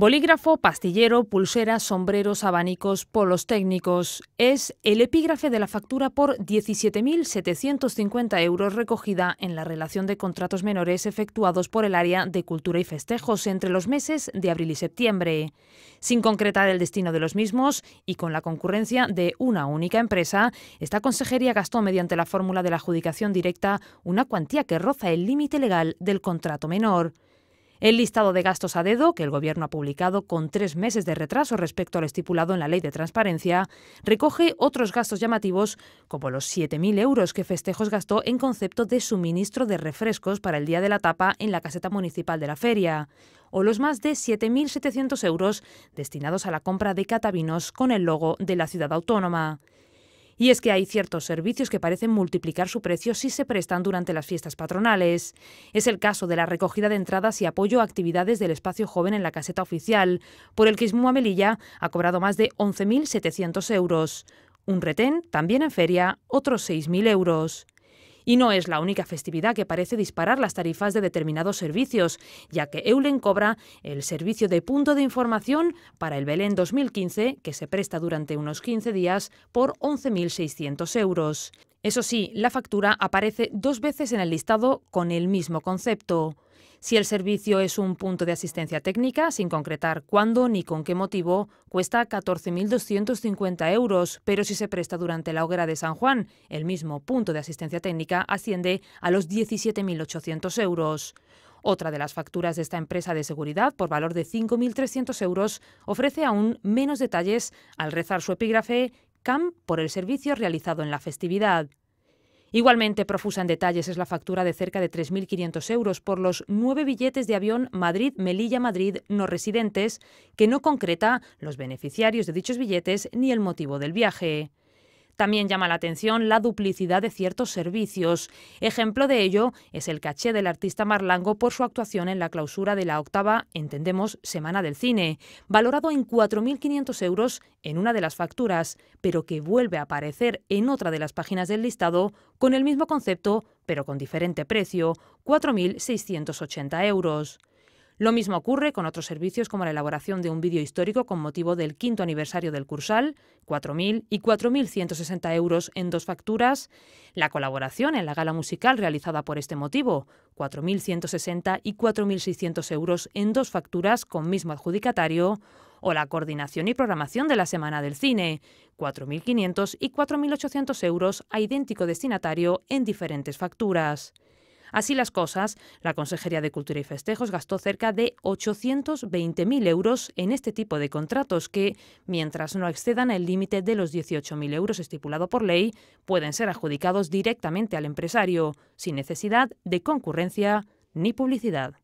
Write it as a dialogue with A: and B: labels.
A: Bolígrafo, pastillero, pulsera, sombreros, abanicos, polos técnicos. Es el epígrafe de la factura por 17.750 euros recogida en la relación de contratos menores efectuados por el área de cultura y festejos entre los meses de abril y septiembre. Sin concretar el destino de los mismos y con la concurrencia de una única empresa, esta consejería gastó mediante la fórmula de la adjudicación directa una cuantía que roza el límite legal del contrato menor. El listado de gastos a dedo, que el Gobierno ha publicado con tres meses de retraso respecto al estipulado en la Ley de Transparencia, recoge otros gastos llamativos, como los 7.000 euros que Festejos gastó en concepto de suministro de refrescos para el Día de la Tapa en la caseta municipal de la feria, o los más de 7.700 euros destinados a la compra de catavinos con el logo de la ciudad autónoma. Y es que hay ciertos servicios que parecen multiplicar su precio si se prestan durante las fiestas patronales. Es el caso de la recogida de entradas y apoyo a actividades del espacio joven en la caseta oficial, por el que Ismua Melilla ha cobrado más de 11.700 euros. Un retén, también en feria, otros 6.000 euros. Y no es la única festividad que parece disparar las tarifas de determinados servicios, ya que Eulen cobra el servicio de punto de información para el Belén 2015, que se presta durante unos 15 días, por 11.600 euros. Eso sí, la factura aparece dos veces en el listado con el mismo concepto. Si el servicio es un punto de asistencia técnica, sin concretar cuándo ni con qué motivo, cuesta 14.250 euros, pero si se presta durante la hoguera de San Juan, el mismo punto de asistencia técnica asciende a los 17.800 euros. Otra de las facturas de esta empresa de seguridad, por valor de 5.300 euros, ofrece aún menos detalles al rezar su epígrafe CAM por el servicio realizado en la festividad. Igualmente profusa en detalles es la factura de cerca de 3.500 euros por los nueve billetes de avión madrid melilla -Madrid no residentes, que no concreta los beneficiarios de dichos billetes ni el motivo del viaje. También llama la atención la duplicidad de ciertos servicios. Ejemplo de ello es el caché del artista Marlango por su actuación en la clausura de la octava, entendemos, Semana del Cine, valorado en 4.500 euros en una de las facturas, pero que vuelve a aparecer en otra de las páginas del listado con el mismo concepto, pero con diferente precio, 4.680 euros. Lo mismo ocurre con otros servicios como la elaboración de un vídeo histórico con motivo del quinto aniversario del Cursal, 4.000 y 4.160 euros en dos facturas, la colaboración en la gala musical realizada por este motivo, 4.160 y 4.600 euros en dos facturas con mismo adjudicatario, o la coordinación y programación de la Semana del Cine, 4.500 y 4.800 euros a idéntico destinatario en diferentes facturas. Así las cosas, la Consejería de Cultura y Festejos gastó cerca de 820.000 euros en este tipo de contratos que, mientras no excedan el límite de los 18.000 euros estipulado por ley, pueden ser adjudicados directamente al empresario, sin necesidad de concurrencia ni publicidad.